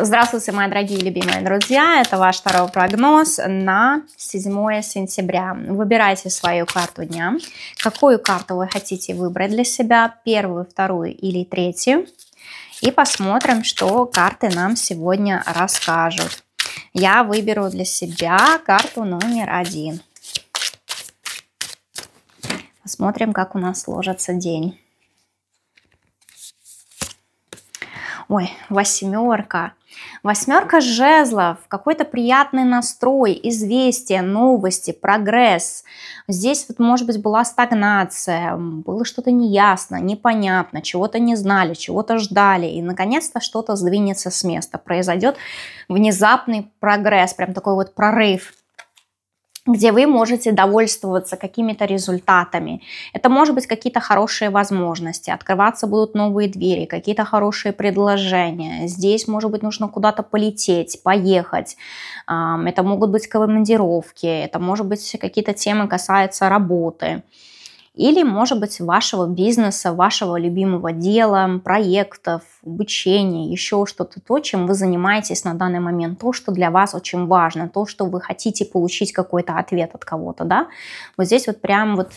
Здравствуйте, мои дорогие любимые друзья. Это ваш второй прогноз на 7 сентября. Выбирайте свою карту дня. Какую карту вы хотите выбрать для себя? Первую, вторую или третью. И посмотрим, что карты нам сегодня расскажут. Я выберу для себя карту номер один. Посмотрим, как у нас сложится день. ой, восьмерка. Восьмерка жезлов, какой-то приятный настрой, известия, новости, прогресс. Здесь вот, может быть, была стагнация, было что-то неясно, непонятно, чего-то не знали, чего-то ждали. И, наконец-то, что-то сдвинется с места, произойдет внезапный прогресс, прям такой вот прорыв где вы можете довольствоваться какими-то результатами. Это может быть какие-то хорошие возможности, открываться будут новые двери, какие-то хорошие предложения. Здесь, может быть, нужно куда-то полететь, поехать. Это могут быть командировки, это может быть какие-то темы касаются работы или, может быть, вашего бизнеса, вашего любимого дела, проектов, обучения, еще что-то, то, чем вы занимаетесь на данный момент, то, что для вас очень важно, то, что вы хотите получить какой-то ответ от кого-то, да, вот здесь вот прям вот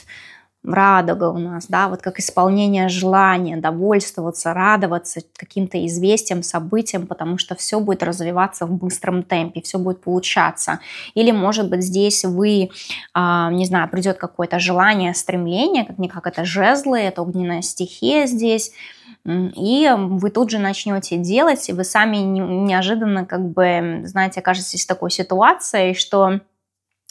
радуга у нас, да, вот как исполнение желания, довольствоваться, радоваться каким-то известиям, событиям, потому что все будет развиваться в быстром темпе, все будет получаться. Или, может быть, здесь вы, а, не знаю, придет какое-то желание, стремление, как-никак это жезлы, это огненная стихия здесь, и вы тут же начнете делать, и вы сами неожиданно, как бы, знаете, окажетесь в такой ситуации, что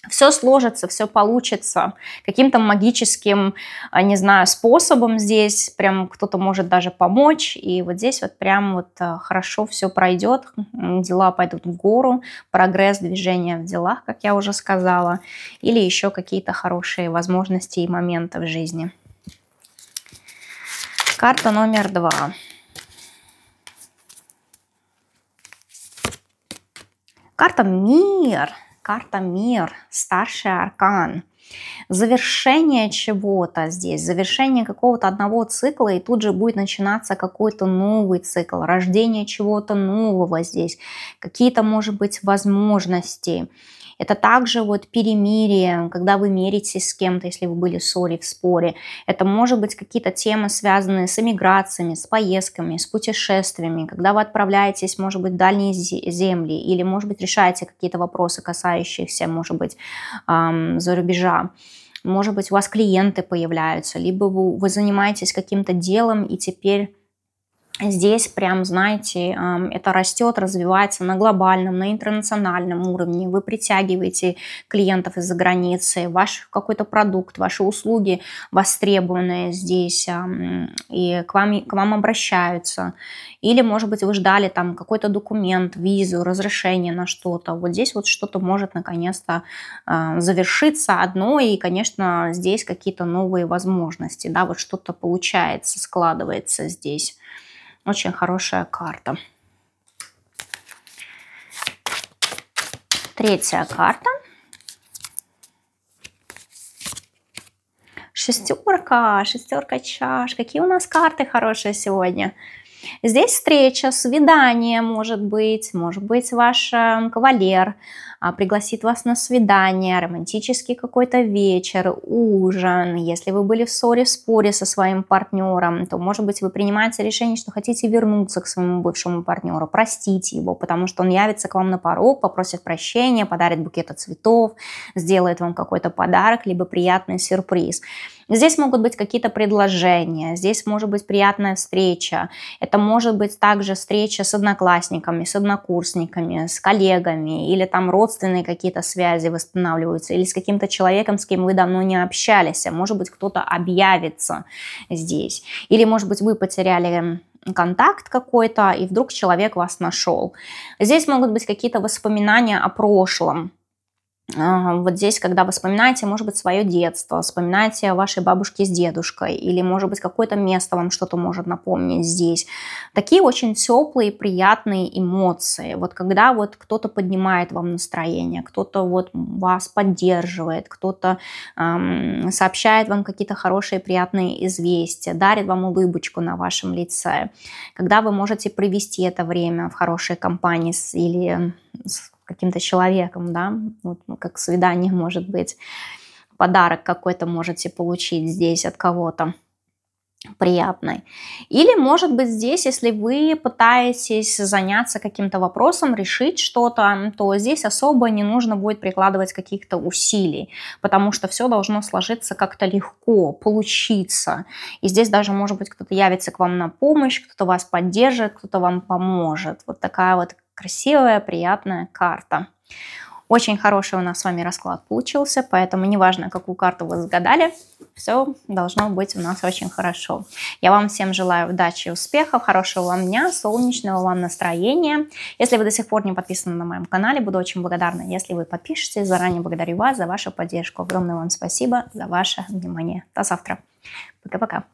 все сложится, все получится. Каким-то магическим, а, не знаю, способом здесь прям кто-то может даже помочь. И вот здесь вот прям вот а, хорошо все пройдет, дела пойдут в гору, прогресс, движение в делах, как я уже сказала, или еще какие-то хорошие возможности и моменты в жизни. Карта номер два. Карта «Мир» карта мир, старший аркан. Завершение чего-то здесь, завершение какого-то одного цикла, и тут же будет начинаться какой-то новый цикл, рождение чего-то нового здесь, какие-то, может быть, возможности. Это также вот перемирие, когда вы меритесь с кем-то, если вы были в ссоре, в споре. Это может быть какие-то темы, связанные с эмиграциями, с поездками, с путешествиями, когда вы отправляетесь, может быть, в дальние земли, или, может быть, решаете какие-то вопросы, касающиеся, может быть, эм, за рубежа может быть, у вас клиенты появляются, либо вы, вы занимаетесь каким-то делом и теперь Здесь прям, знаете, это растет, развивается на глобальном, на интернациональном уровне. Вы притягиваете клиентов из-за границы, ваш какой-то продукт, ваши услуги востребованные здесь, и к вам, к вам обращаются. Или, может быть, вы ждали там какой-то документ, визу, разрешение на что-то. Вот здесь вот что-то может наконец-то а, завершиться одно, и, конечно, здесь какие-то новые возможности, да, вот что-то получается, складывается здесь. Очень хорошая карта. Третья карта. Шестерка, шестерка чаш. Какие у нас карты хорошие сегодня. Здесь встреча, свидание, может быть, может быть, ваш э, кавалер а, пригласит вас на свидание, романтический какой-то вечер, ужин. Если вы были в ссоре, в споре со своим партнером, то, может быть, вы принимаете решение, что хотите вернуться к своему бывшему партнеру, простить его, потому что он явится к вам на порог, попросит прощения, подарит букет цветов, сделает вам какой-то подарок, либо приятный сюрприз. Здесь могут быть какие-то предложения, здесь может быть приятная встреча. Это может быть также встреча с одноклассниками, с однокурсниками, с коллегами или там родственные какие-то связи восстанавливаются или с каким-то человеком, с кем вы давно не общались. А может быть, кто-то объявится здесь. Или, может быть, вы потеряли контакт какой-то, и вдруг человек вас нашел. Здесь могут быть какие-то воспоминания о прошлом, а, вот здесь, когда вы вспоминаете, может быть, свое детство, вспоминаете о вашей бабушке с дедушкой, или, может быть, какое-то место вам что-то может напомнить здесь. Такие очень теплые, приятные эмоции. Вот когда вот кто-то поднимает вам настроение, кто-то вот вас поддерживает, кто-то эм, сообщает вам какие-то хорошие, приятные известия, дарит вам улыбочку на вашем лице. Когда вы можете провести это время в хорошей компании с, или с каким-то человеком, да, вот ну, как свидание может быть, подарок какой-то можете получить здесь от кого-то приятной. Или, может быть, здесь, если вы пытаетесь заняться каким-то вопросом, решить что-то, то здесь особо не нужно будет прикладывать каких-то усилий, потому что все должно сложиться как-то легко, получиться. И здесь даже, может быть, кто-то явится к вам на помощь, кто-то вас поддержит, кто-то вам поможет. Вот такая вот красивая, приятная карта. Очень хороший у нас с вами расклад получился, поэтому неважно, какую карту вы загадали, все должно быть у нас очень хорошо. Я вам всем желаю удачи и успехов, хорошего вам дня, солнечного вам настроения. Если вы до сих пор не подписаны на моем канале, буду очень благодарна, если вы подпишетесь. Заранее благодарю вас за вашу поддержку. Огромное вам спасибо за ваше внимание. До завтра. Пока-пока.